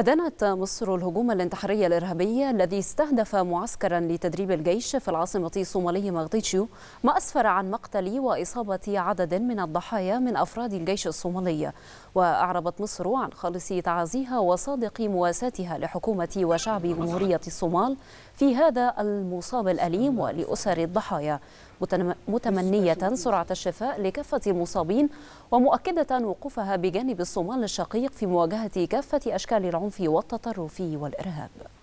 أدانت مصر الهجوم الانتحاري الإرهابي الذي استهدف معسكرا لتدريب الجيش في العاصمة الصومالية مغديشيو ما أسفر عن مقتل وإصابة عدد من الضحايا من أفراد الجيش الصومالي وأعربت مصر عن خالص تعازيها وصادق مواساتها لحكومة وشعب جمهورية الصومال في هذا المصاب الأليم ولأسر الضحايا متمنية سرعة الشفاء لكافة المصابين ومؤكدة وقوفها بجانب الصومال الشقيق في مواجهة كافة أشكال العنف والتطرف والإرهاب